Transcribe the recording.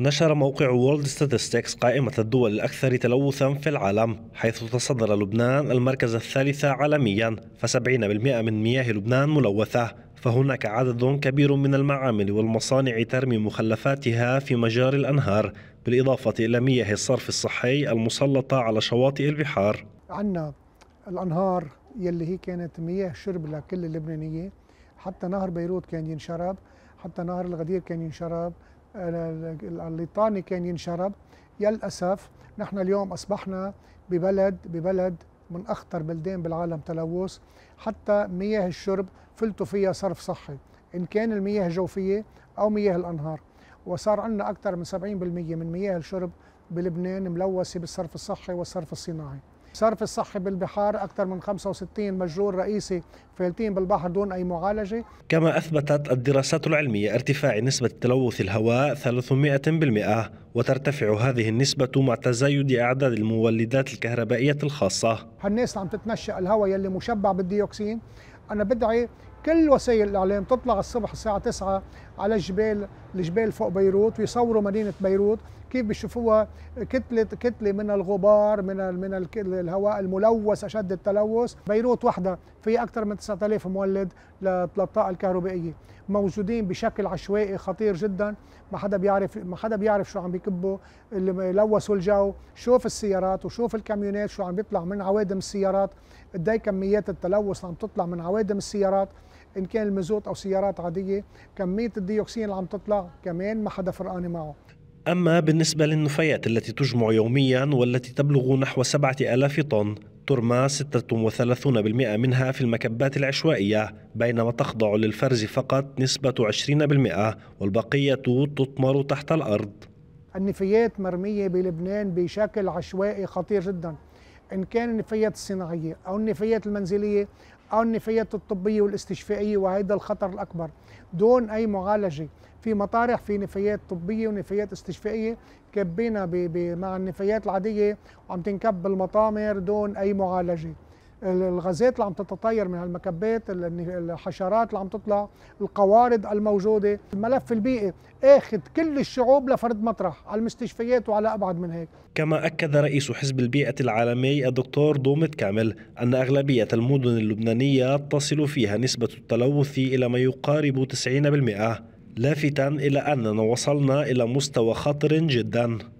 نشر موقع وورلد ستاتستكس قائمة الدول الأكثر تلوثا في العالم حيث تصدر لبنان المركز الثالث عالميا ف70% من مياه لبنان ملوثة فهناك عدد كبير من المعامل والمصانع ترمي مخلفاتها في مجار الأنهار بالإضافة إلى مياه الصرف الصحي المسلطة على شواطئ البحار عندنا الأنهار يلي هي كانت مياه شرب لكل اللبنانية حتى نهر بيروت كان ينشرب حتى نهر الغدير كان ينشرب الليطاني كان ينشرب يا للأسف نحن اليوم أصبحنا ببلد ببلد من أخطر بلدان بالعالم تلوث حتى مياه الشرب فلتوا فيها صرف صحي إن كان المياه جوفية أو مياه الأنهار وصار عندنا أكثر من 70% من مياه الشرب بلبنان ملوثة بالصرف الصحي والصرف الصناعي صرف الصحي بالبحار أكثر من 65 مجرور رئيسي فالتين بالبحر دون أي معالجة كما أثبتت الدراسات العلمية ارتفاع نسبة تلوث الهواء 300% وترتفع هذه النسبة مع تزايد أعداد المولدات الكهربائية الخاصة هالناس عم تتنشأ الهواء يلي مشبع بالديوكسين أنا بدعي كل وسائل الاعلام تطلع الصبح الساعه 9 على الجبال الجبال فوق بيروت ويصوروا مدينه بيروت كيف بيشوفوها كتله كتله من الغبار من من الهواء الملوث اشد التلوث بيروت وحده في اكثر من 9000 مولد للطاقه الكهربائيه موجودين بشكل عشوائي خطير جدا ما حدا بيعرف ما حدا بيعرف شو عم بيكبوا اللي لوثوا الجو شوف السيارات وشوف الكاميونات شو عم بيطلع من عوادم السيارات قد كميات التلوث اللي عم تطلع من عوادم السيارات ان كان المازوت او سيارات عاديه كميه الديوكسين اللي عم تطلع كمان ما حدا فرقانه معه أما بالنسبة للنفايات التي تجمع يوميا والتي تبلغ نحو 7000 طن ترمى 36% منها في المكبات العشوائية بينما تخضع للفرز فقط نسبة 20% والبقية تطمر تحت الأرض النفايات مرمية بلبنان بشكل عشوائي خطير جدا إن كان النفايات الصناعية أو النفايات المنزلية أو النفايات الطبية والاستشفائية وهذا الخطر الأكبر دون أي معالجة في مطارح في نفايات طبية ونفايات استشفائية كبينا مع النفايات العادية وعم تنكب بالمطامر دون أي معالجة الغازات اللي عم تتطير من هالمكبات الحشرات اللي عم تطلع القوارض الموجودة الملف البيئي اخذ كل الشعوب لفرد مطرح على المستشفيات وعلى أبعد من هيك كما أكد رئيس حزب البيئة العالمي الدكتور دومت كامل أن أغلبية المدن اللبنانية تصل فيها نسبة التلوث إلى ما يقارب 90% لافتا إلى أننا وصلنا إلى مستوى خطر جداً